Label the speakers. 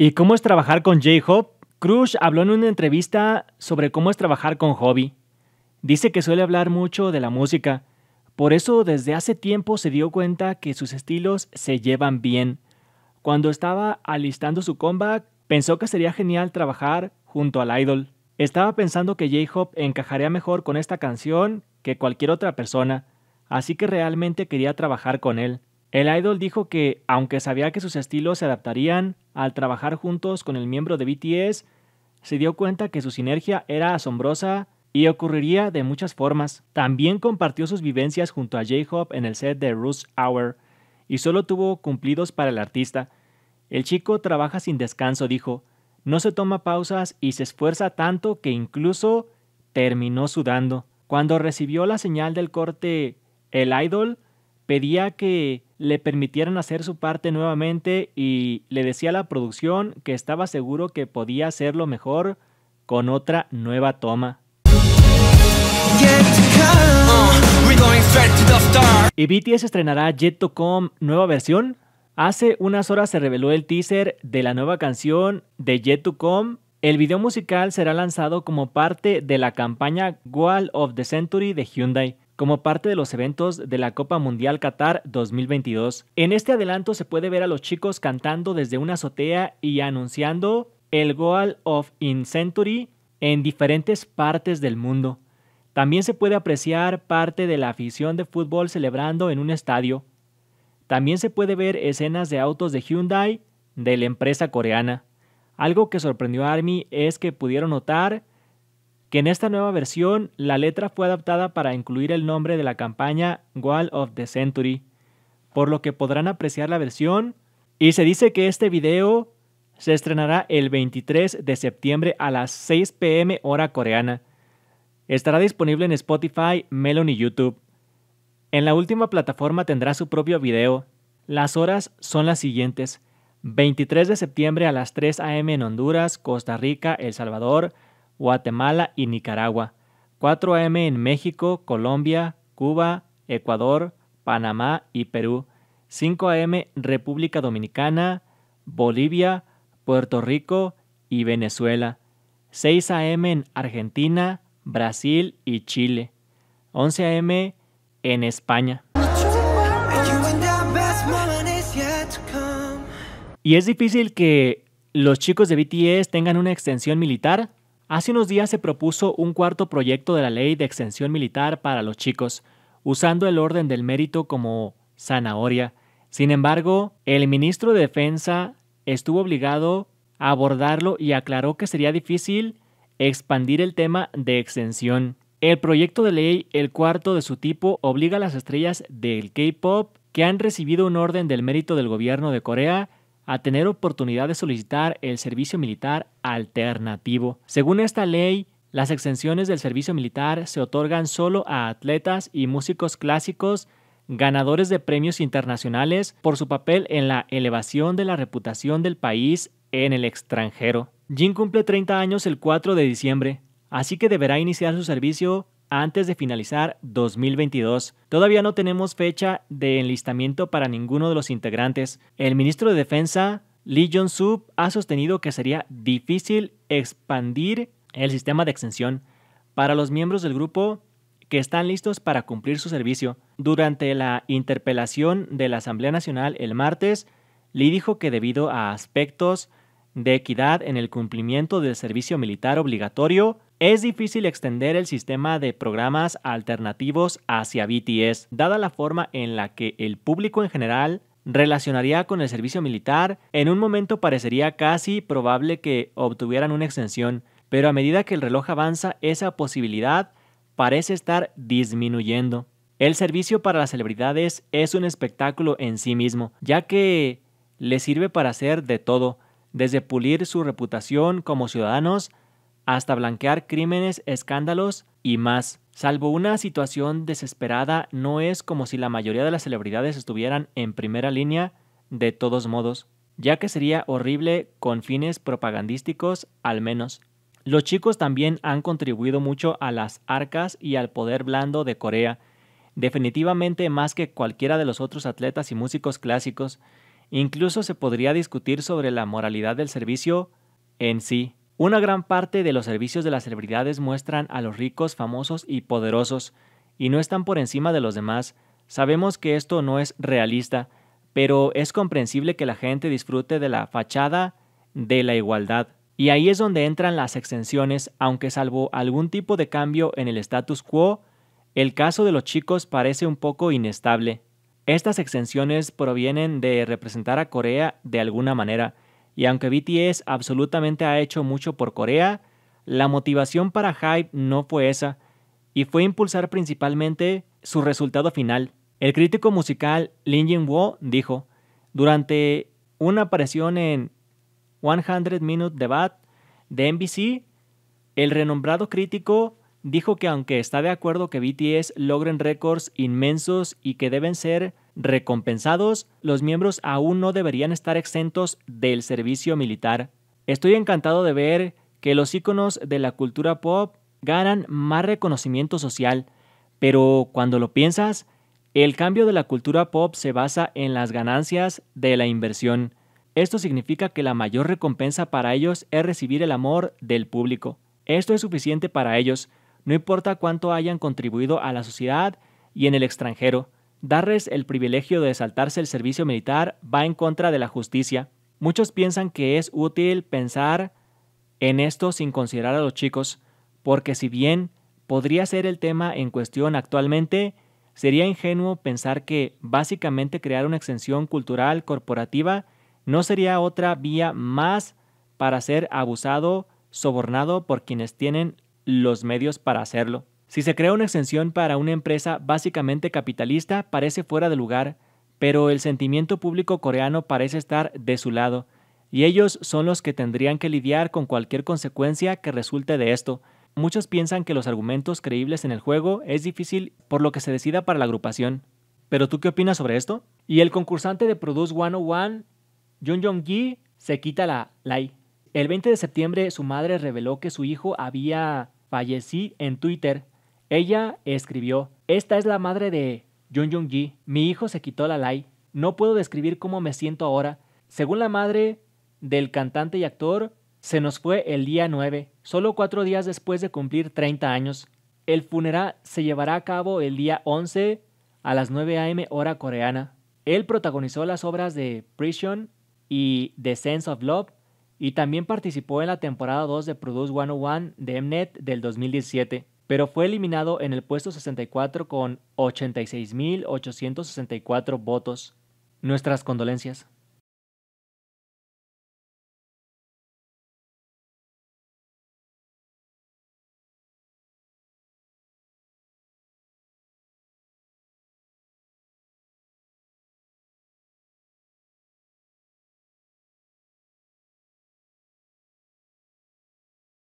Speaker 1: ¿Y cómo es trabajar con j Hop? Crush habló en una entrevista sobre cómo es trabajar con Hobby. Dice que suele hablar mucho de la música, por eso desde hace tiempo se dio cuenta que sus estilos se llevan bien. Cuando estaba alistando su comeback, pensó que sería genial trabajar junto al idol. Estaba pensando que j Hop encajaría mejor con esta canción que cualquier otra persona, así que realmente quería trabajar con él. El idol dijo que, aunque sabía que sus estilos se adaptarían, al trabajar juntos con el miembro de BTS, se dio cuenta que su sinergia era asombrosa y ocurriría de muchas formas. También compartió sus vivencias junto a J-Hope en el set de Rush Hour y solo tuvo cumplidos para el artista. El chico trabaja sin descanso, dijo, no se toma pausas y se esfuerza tanto que incluso terminó sudando. Cuando recibió la señal del corte El Idol, pedía que le permitieran hacer su parte nuevamente y le decía a la producción que estaba seguro que podía hacerlo mejor con otra nueva toma. Y BTS estrenará Jet to Come nueva versión. Hace unas horas se reveló el teaser de la nueva canción de Jet to Come. El video musical será lanzado como parte de la campaña Wall of the Century de Hyundai como parte de los eventos de la Copa Mundial Qatar 2022. En este adelanto se puede ver a los chicos cantando desde una azotea y anunciando el Goal of Incentury en diferentes partes del mundo. También se puede apreciar parte de la afición de fútbol celebrando en un estadio. También se puede ver escenas de autos de Hyundai de la empresa coreana. Algo que sorprendió a Army es que pudieron notar que en esta nueva versión la letra fue adaptada para incluir el nombre de la campaña Wall of the Century, por lo que podrán apreciar la versión y se dice que este video se estrenará el 23 de septiembre a las 6 pm hora coreana. Estará disponible en Spotify, Melon y YouTube. En la última plataforma tendrá su propio video. Las horas son las siguientes. 23 de septiembre a las 3 am en Honduras, Costa Rica, El Salvador, Guatemala y Nicaragua. 4 am en México, Colombia, Cuba, Ecuador, Panamá y Perú. 5 am República Dominicana, Bolivia, Puerto Rico y Venezuela. 6 am en Argentina, Brasil y Chile. 11 am en España. Y es difícil que los chicos de BTS tengan una extensión militar Hace unos días se propuso un cuarto proyecto de la ley de extensión militar para los chicos, usando el orden del mérito como zanahoria. Sin embargo, el ministro de Defensa estuvo obligado a abordarlo y aclaró que sería difícil expandir el tema de extensión. El proyecto de ley, el cuarto de su tipo, obliga a las estrellas del K-Pop que han recibido un orden del mérito del gobierno de Corea a tener oportunidad de solicitar el servicio militar alternativo. Según esta ley, las exenciones del servicio militar se otorgan solo a atletas y músicos clásicos ganadores de premios internacionales por su papel en la elevación de la reputación del país en el extranjero. Jim cumple 30 años el 4 de diciembre, así que deberá iniciar su servicio antes de finalizar 2022. Todavía no tenemos fecha de enlistamiento para ninguno de los integrantes. El ministro de Defensa, Lee Jong-soo, ha sostenido que sería difícil expandir el sistema de extensión para los miembros del grupo que están listos para cumplir su servicio. Durante la interpelación de la Asamblea Nacional el martes, Lee dijo que debido a aspectos de equidad en el cumplimiento del servicio militar obligatorio, es difícil extender el sistema de programas alternativos hacia BTS, dada la forma en la que el público en general relacionaría con el servicio militar, en un momento parecería casi probable que obtuvieran una extensión, pero a medida que el reloj avanza esa posibilidad parece estar disminuyendo. El servicio para las celebridades es un espectáculo en sí mismo, ya que le sirve para hacer de todo, desde pulir su reputación como ciudadanos hasta blanquear crímenes, escándalos y más. Salvo una situación desesperada, no es como si la mayoría de las celebridades estuvieran en primera línea de todos modos, ya que sería horrible con fines propagandísticos al menos. Los chicos también han contribuido mucho a las arcas y al poder blando de Corea, definitivamente más que cualquiera de los otros atletas y músicos clásicos. Incluso se podría discutir sobre la moralidad del servicio en sí. Una gran parte de los servicios de las celebridades muestran a los ricos, famosos y poderosos, y no están por encima de los demás. Sabemos que esto no es realista, pero es comprensible que la gente disfrute de la fachada de la igualdad. Y ahí es donde entran las exenciones, aunque salvo algún tipo de cambio en el status quo, el caso de los chicos parece un poco inestable. Estas exenciones provienen de representar a Corea de alguna manera, y aunque BTS absolutamente ha hecho mucho por Corea, la motivación para Hype no fue esa, y fue impulsar principalmente su resultado final. El crítico musical Lin jin wo dijo, durante una aparición en 100 Minute Debate de NBC, el renombrado crítico dijo que aunque está de acuerdo que BTS logren récords inmensos y que deben ser recompensados, los miembros aún no deberían estar exentos del servicio militar. Estoy encantado de ver que los iconos de la cultura pop ganan más reconocimiento social, pero cuando lo piensas, el cambio de la cultura pop se basa en las ganancias de la inversión. Esto significa que la mayor recompensa para ellos es recibir el amor del público. Esto es suficiente para ellos, no importa cuánto hayan contribuido a la sociedad y en el extranjero. Darles el privilegio de saltarse el servicio militar va en contra de la justicia. Muchos piensan que es útil pensar en esto sin considerar a los chicos, porque si bien podría ser el tema en cuestión actualmente, sería ingenuo pensar que básicamente crear una extensión cultural corporativa no sería otra vía más para ser abusado, sobornado por quienes tienen los medios para hacerlo. Si se crea una exención para una empresa básicamente capitalista, parece fuera de lugar, pero el sentimiento público coreano parece estar de su lado, y ellos son los que tendrían que lidiar con cualquier consecuencia que resulte de esto. Muchos piensan que los argumentos creíbles en el juego es difícil por lo que se decida para la agrupación. ¿Pero tú qué opinas sobre esto? Y el concursante de Produce 101, Jung Jong-gi, se quita la like. El 20 de septiembre su madre reveló que su hijo había fallecido en Twitter ella escribió, esta es la madre de Jung Jung Ji, mi hijo se quitó la lay, no puedo describir cómo me siento ahora. Según la madre del cantante y actor, se nos fue el día 9, solo cuatro días después de cumplir 30 años. El funeral se llevará a cabo el día 11 a las 9 am hora coreana. Él protagonizó las obras de Prison y The Sense of Love y también participó en la temporada 2 de Produce 101 de Mnet del 2017 pero fue eliminado en el puesto 64 con 86.864 votos. Nuestras condolencias.